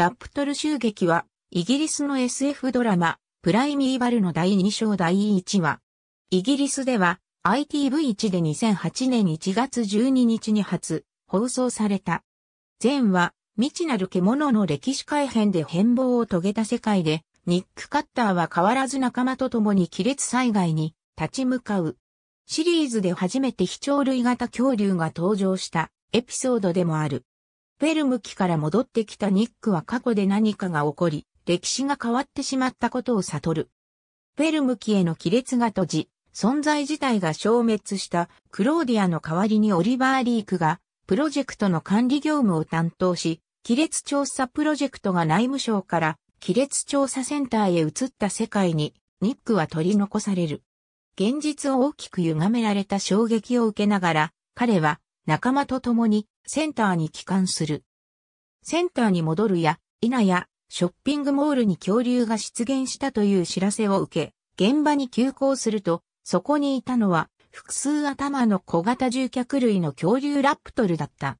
ラプトル襲撃は、イギリスの SF ドラマ、プライミーバルの第2章第1話。イギリスでは、ITV1 で2008年1月12日に初、放送された。前は、未知なる獣の歴史改変で変貌を遂げた世界で、ニック・カッターは変わらず仲間と共に亀裂災害に立ち向かう。シリーズで初めて非鳥類型恐竜が登場したエピソードでもある。ペルム期から戻ってきたニックは過去で何かが起こり、歴史が変わってしまったことを悟る。ペルム期への亀裂が閉じ、存在自体が消滅したクローディアの代わりにオリバー・リークがプロジェクトの管理業務を担当し、亀裂調査プロジェクトが内務省から亀裂調査センターへ移った世界にニックは取り残される。現実を大きく歪められた衝撃を受けながら、彼は仲間と共にセンターに帰還する。センターに戻るや、否や、ショッピングモールに恐竜が出現したという知らせを受け、現場に急行すると、そこにいたのは、複数頭の小型獣脚類の恐竜ラプトルだった。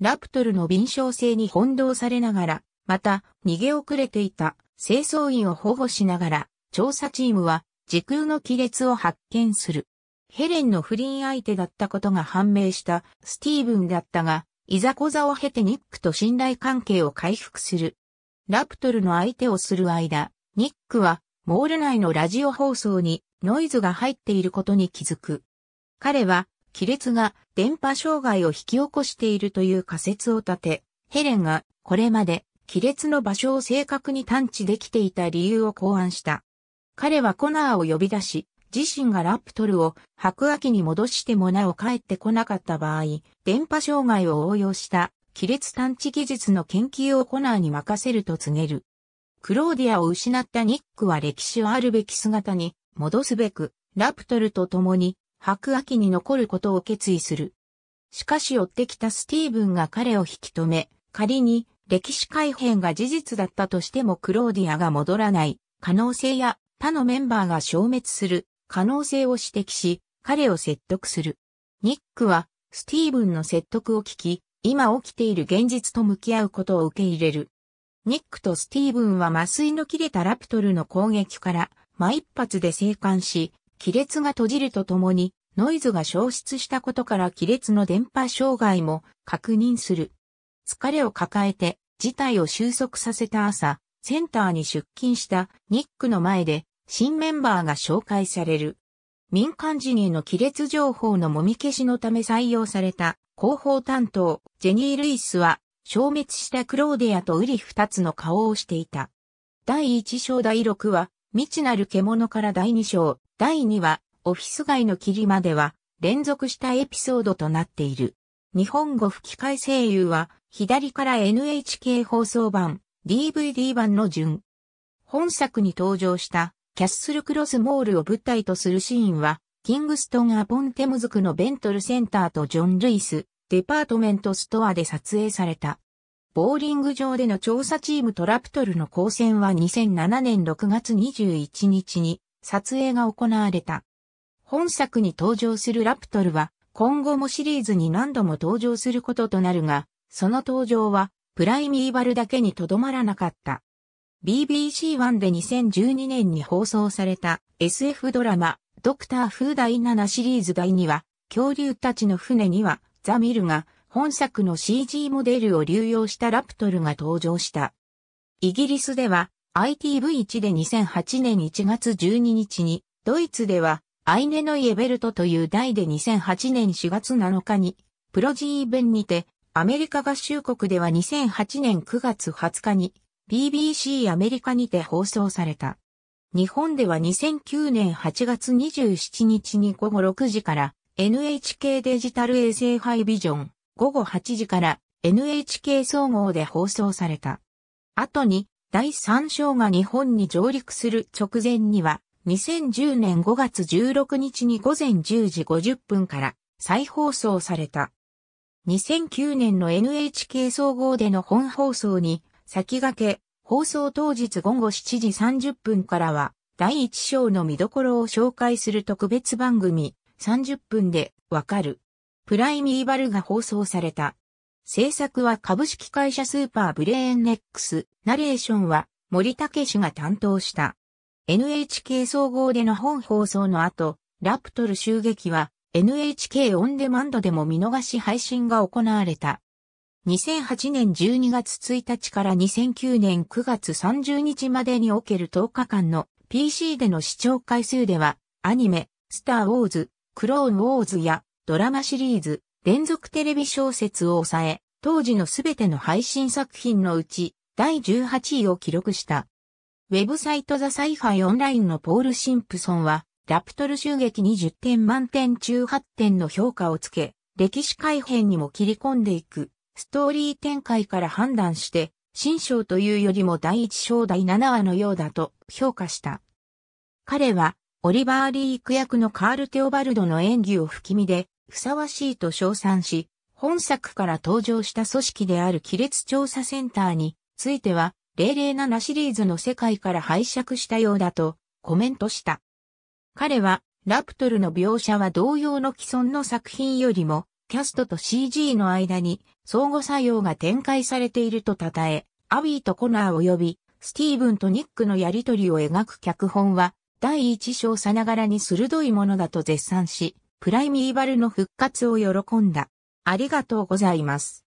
ラプトルの敏捷性に翻弄されながら、また、逃げ遅れていた清掃員を保護しながら、調査チームは時空の亀裂を発見する。ヘレンの不倫相手だったことが判明したスティーブンだったが、いざこざを経てニックと信頼関係を回復する。ラプトルの相手をする間、ニックはモール内のラジオ放送にノイズが入っていることに気づく。彼は亀裂が電波障害を引き起こしているという仮説を立て、ヘレンがこれまで亀裂の場所を正確に探知できていた理由を考案した。彼はコナーを呼び出し、自身がラプトルを白亜紀に戻してもなお帰ってこなかった場合、電波障害を応用した亀裂探知技術の研究をコナーに任せると告げる。クローディアを失ったニックは歴史をあるべき姿に戻すべく、ラプトルと共に白亜紀に残ることを決意する。しかし追ってきたスティーブンが彼を引き止め、仮に歴史改変が事実だったとしてもクローディアが戻らない可能性や他のメンバーが消滅する可能性を指摘し、彼を説得する。ニックは、スティーブンの説得を聞き、今起きている現実と向き合うことを受け入れる。ニックとスティーブンは麻酔の切れたラプトルの攻撃から、ま一発で生還し、亀裂が閉じるとともに、ノイズが消失したことから亀裂の電波障害も確認する。疲れを抱えて、事態を収束させた朝、センターに出勤したニックの前で新メンバーが紹介される。民間人への亀裂情報のもみ消しのため採用された広報担当、ジェニー・ルイスは、消滅したクローデアとウリ二つの顔をしていた。第一章第六話、未知なる獣から第二章、第二話、オフィス街の霧までは、連続したエピソードとなっている。日本語吹き替え声優は、左から NHK 放送版、DVD 版の順。本作に登場したキャッスルクロスモールを舞台とするシーンは、キングストン・アポン・テムズ区のベントルセンターとジョン・ルイス、デパートメントストアで撮影された。ボーリング場での調査チームトラプトルの光線は2007年6月21日に撮影が行われた。本作に登場するラプトルは今後もシリーズに何度も登場することとなるが、その登場はプライミーバルだけにとどまらなかった。BBC1 で2012年に放送された SF ドラマ、ドクター・フー第7シリーズ第2話、恐竜たちの船には、ザ・ミルが、本作の CG モデルを流用したラプトルが登場した。イギリスでは ITV1 で2008年1月12日に、ドイツではアイネノイエベルトという台で2008年4月7日に、プロジーベンにて、アメリカ合衆国では2008年9月20日に、BBC アメリカにて放送された。日本では2009年8月27日に午後6時から NHK デジタル衛星ハイビジョン午後8時から NHK 総合で放送された。後に第3章が日本に上陸する直前には2010年5月16日に午前10時50分から再放送された。2009年の NHK 総合での本放送に先駆け、放送当日午後7時30分からは、第1章の見どころを紹介する特別番組、30分でわかる。プライミーバルが放送された。制作は株式会社スーパーブレーンネックス、ナレーションは森武氏が担当した。NHK 総合での本放送の後、ラプトル襲撃は NHK オンデマンドでも見逃し配信が行われた。2008年12月1日から2009年9月30日までにおける10日間の PC での視聴回数では、アニメ、スター・ウォーズ、クローン・ウォーズやドラマシリーズ、連続テレビ小説を抑え、当時のすべての配信作品のうち第18位を記録した。ウェブサイトザ・サイファイオンラインのポール・シンプソンは、ラプトル襲撃に10点満点中8点の評価をつけ、歴史改変にも切り込んでいく。ストーリー展開から判断して、新章というよりも第一章第7話のようだと評価した。彼は、オリバー・リーク役のカール・テオバルドの演技を不気味で、ふさわしいと称賛し、本作から登場した組織である亀裂調査センターについては、007シリーズの世界から拝借したようだとコメントした。彼は、ラプトルの描写は同様の既存の作品よりもキャストと CG の間に相互作用が展開されていると称え、アビーとコナー及びスティーブンとニックのやりとりを描く脚本は第一章さながらに鋭いものだと絶賛し、プライミーバルの復活を喜んだ。ありがとうございます。